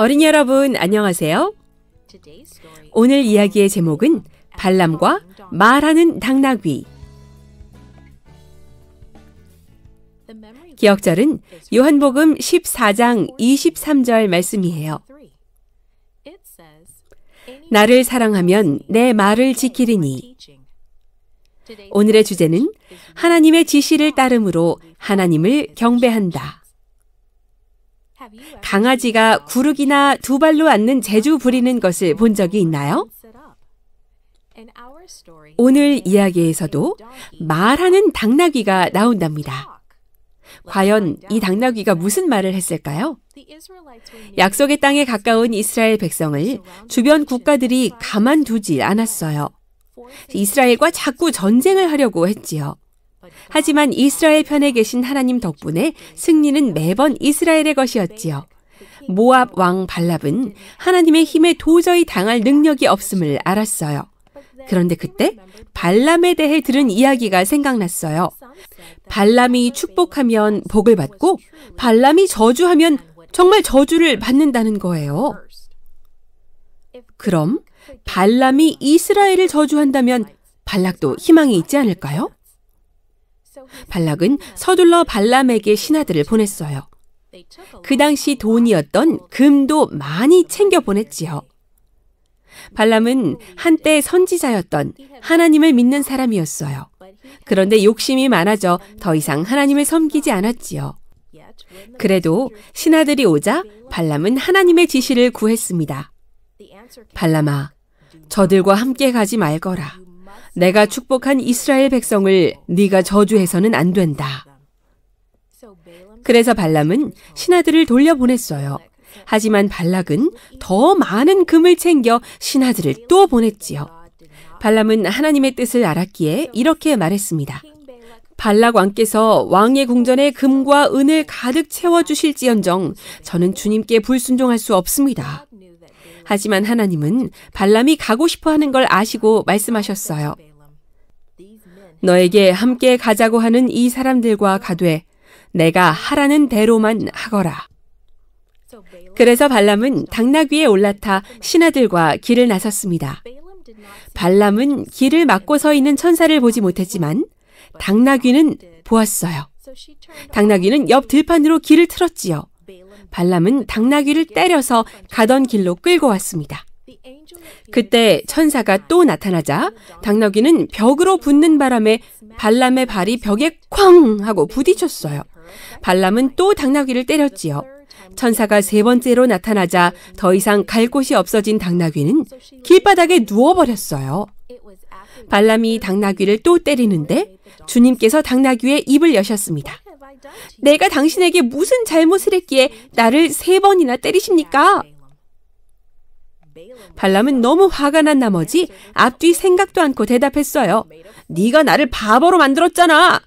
어린이 여러분 안녕하세요. 오늘 이야기의 제목은 발람과 말하는 당나귀. 기억절은 요한복음 14장 23절 말씀이에요. 나를 사랑하면 내 말을 지키리니. 오늘의 주제는 하나님의 지시를 따름으로 하나님을 경배한다. 강아지가 구르기나 두 발로 앉는 재주 부리는 것을 본 적이 있나요? 오늘 이야기에서도 말하는 당나귀가 나온답니다. 과연 이 당나귀가 무슨 말을 했을까요? 약속의 땅에 가까운 이스라엘 백성을 주변 국가들이 가만두지 않았어요. 이스라엘과 자꾸 전쟁을 하려고 했지요. 하지만 이스라엘 편에 계신 하나님 덕분에 승리는 매번 이스라엘의 것이었지요. 모압 왕 발랍은 하나님의 힘에 도저히 당할 능력이 없음을 알았어요. 그런데 그때 발람에 대해 들은 이야기가 생각났어요. 발람이 축복하면 복을 받고 발람이 저주하면 정말 저주를 받는다는 거예요. 그럼 발람이 이스라엘을 저주한다면 발락도 희망이 있지 않을까요? 발락은 서둘러 발람에게 신하들을 보냈어요. 그 당시 돈이었던 금도 많이 챙겨 보냈지요. 발람은 한때 선지자였던 하나님을 믿는 사람이었어요. 그런데 욕심이 많아져 더 이상 하나님을 섬기지 않았지요. 그래도 신하들이 오자 발람은 하나님의 지시를 구했습니다. 발람아, 저들과 함께 가지 말거라. 내가 축복한 이스라엘 백성을 네가 저주해서는 안 된다. 그래서 발람은 신하들을 돌려보냈어요. 하지만 발락은 더 많은 금을 챙겨 신하들을 또 보냈지요. 발람은 하나님의 뜻을 알았기에 이렇게 말했습니다. 발락 왕께서 왕의 궁전에 금과 은을 가득 채워 주실지언정 저는 주님께 불순종할 수 없습니다. 하지만 하나님은 발람이 가고 싶어 하는 걸 아시고 말씀하셨어요. 너에게 함께 가자고 하는 이 사람들과 가되 내가 하라는 대로만 하거라. 그래서 발람은 당락 위에 올라타 신하들과 길을 나섰습니다. 발람은 길을 막고 서 있는 천사를 보지 못했지만 당나귀는 보았어요. 당나귀는 옆 들판으로 길을 틀었지요. 발람은 당나귀를 때려서 가던 길로 끌고 왔습니다. 그때 천사가 또 나타나자 당나귀는 벽으로 붙는 바람에 발람의 발이 벽에 쾅 하고 부딪혔어요. 발람은 또 당나귀를 때렸지요. 천사가 세 번째로 나타나자 더 이상 갈 곳이 없어진 당나귀는 길바닥에 누워버렸어요. 발람이 당나귀를 또 때리는데 주님께서 당나귀의 입을 여셨습니다. 내가 당신에게 무슨 잘못을 했기에 나를 세 번이나 때리십니까? 발람은 너무 화가 난 나머지 앞뒤 생각도 않고 대답했어요. 네가 나를 바보로 만들었잖아.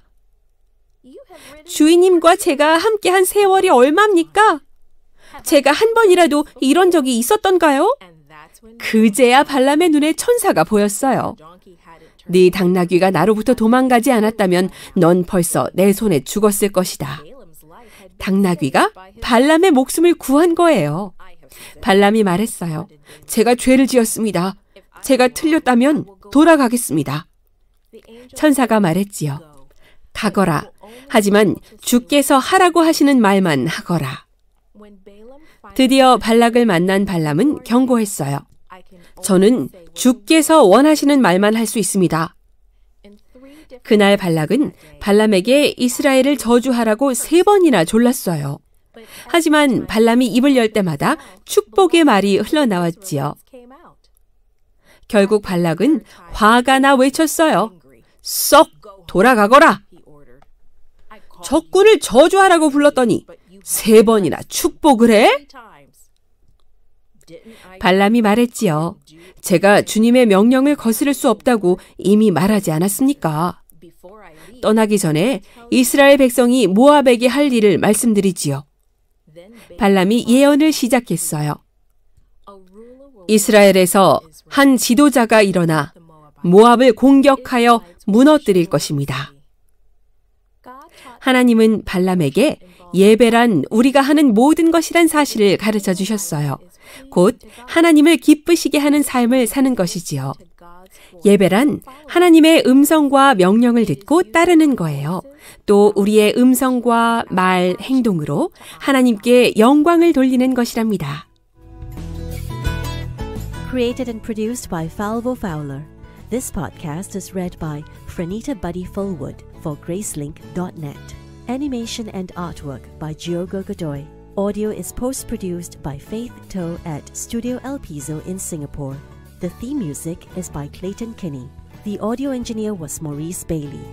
주인님과 제가 함께 한 세월이 얼마입니까? 제가 한 번이라도 이런 적이 있었던가요? 그제야 발람의 눈에 천사가 보였어요. 네 당나귀가 나로부터 도망가지 않았다면 넌 벌써 내 손에 죽었을 것이다. 당나귀가 발람의 목숨을 구한 거예요. 발람이 말했어요. 제가 죄를 지었습니다. 제가 틀렸다면 돌아가겠습니다. 천사가 말했지요. 가거라. 하지만 주께서 하라고 하시는 말만 하거라. 드디어 발락을 만난 발람은 경고했어요. 저는 주께서 원하시는 말만 할 수 있습니다. 그날 발락은 발람에게 이스라엘을 저주하라고 세 번이나 졸랐어요. 하지만 발람이 입을 열 때마다 축복의 말이 흘러나왔지요. 결국 발락은 화가 나 외쳤어요. 썩 돌아가거라. 적군을 저주하라고 불렀더니 세 번이나 축복을 해? 발람이 말했지요. 제가 주님의 명령을 거스를 수 없다고 이미 말하지 않았습니까? 떠나기 전에 이스라엘 백성이 모압에게 할 일을 말씀드리지요. 발람이 예언을 시작했어요. 이스라엘에서 한 지도자가 일어나 모압을 공격하여 무너뜨릴 것입니다. 하나님은 발람에게 예배란 우리가 하는 모든 것이란 사실을 가르쳐 주셨어요. 곧 하나님을 기쁘시게 하는 삶을 사는 것이지요. 예배란 하나님의 음성과 명령을 듣고 따르는 거예요. 또 우리의 음성과 말, 행동으로 하나님께 영광을 돌리는 것이랍니다. Created and produced by Falvo Fowler. This podcast is read by Franita Buddy Fullwood for Gracelink.net. Animation and artwork by Giorgio Godoy. Audio is post produced by Faith Toe at Studio El Piso in Singapore. The theme music is by Clayton Kinney. The audio engineer was Maurice Bailey.